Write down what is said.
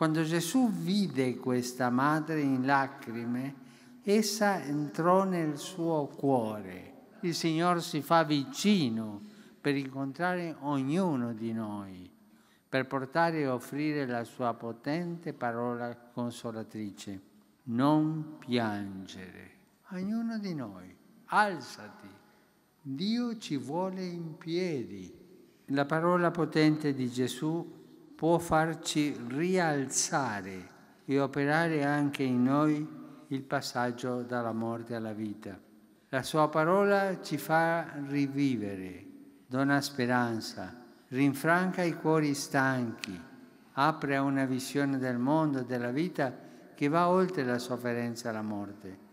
Quando Gesù vide questa madre in lacrime, essa entrò nel suo cuore. Il Signore si fa vicino per incontrare ognuno di noi, per portare e offrire la sua potente parola consolatrice. Non piangere. Ognuno di noi, alzati. Dio ci vuole in piedi. La parola potente di Gesù può farci rialzare e operare anche in noi il passaggio dalla morte alla vita. La sua parola ci fa rivivere, dona speranza, rinfranca i cuori stanchi, apre a una visione del mondo e della vita che va oltre la sofferenza e la morte.